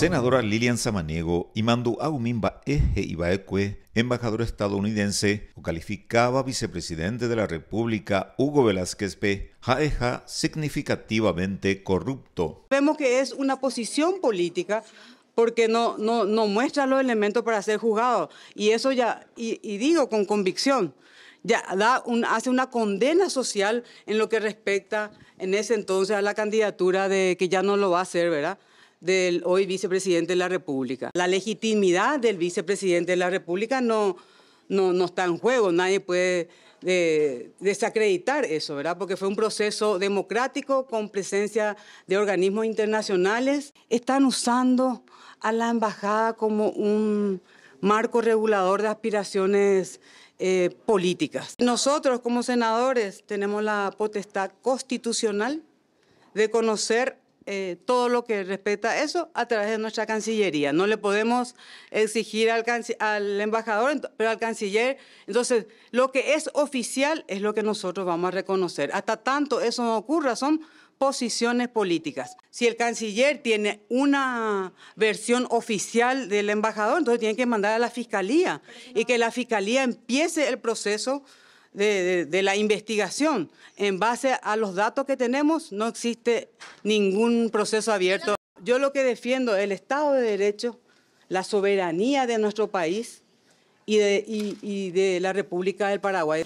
Senadora Lilian Samaniego y Mandu Aumimba Eje Ibaekwe, embajador estadounidense, calificaba vicepresidente de la República Hugo Velázquez P. Jaeja significativamente corrupto. Vemos que es una posición política porque no, no, muestra los elementos para ser juzgado. Y eso ya, y, digo con convicción, ya da un, hace una condena social en lo que respecta en ese entonces a la candidatura de que ya no lo va a hacer, ¿verdad? del hoy vicepresidente de la República. La legitimidad del vicepresidente de la República no, no, no está en juego, nadie puede eh, desacreditar eso, ¿verdad? Porque fue un proceso democrático con presencia de organismos internacionales. Están usando a la embajada como un marco regulador de aspiraciones eh, políticas. Nosotros como senadores tenemos la potestad constitucional de conocer eh, todo lo que respecta eso a través de nuestra Cancillería. No le podemos exigir al, al embajador, pero al canciller. Entonces, lo que es oficial es lo que nosotros vamos a reconocer. Hasta tanto eso no ocurra, son posiciones políticas. Si el canciller tiene una versión oficial del embajador, entonces tiene que mandar a la fiscalía y que la fiscalía empiece el proceso de, la investigación. En base a los datos que tenemos, no existe ningún proceso abierto. Yo lo que defiendo es el Estado de Derecho, la soberanía de nuestro país y de, y de la República del Paraguay.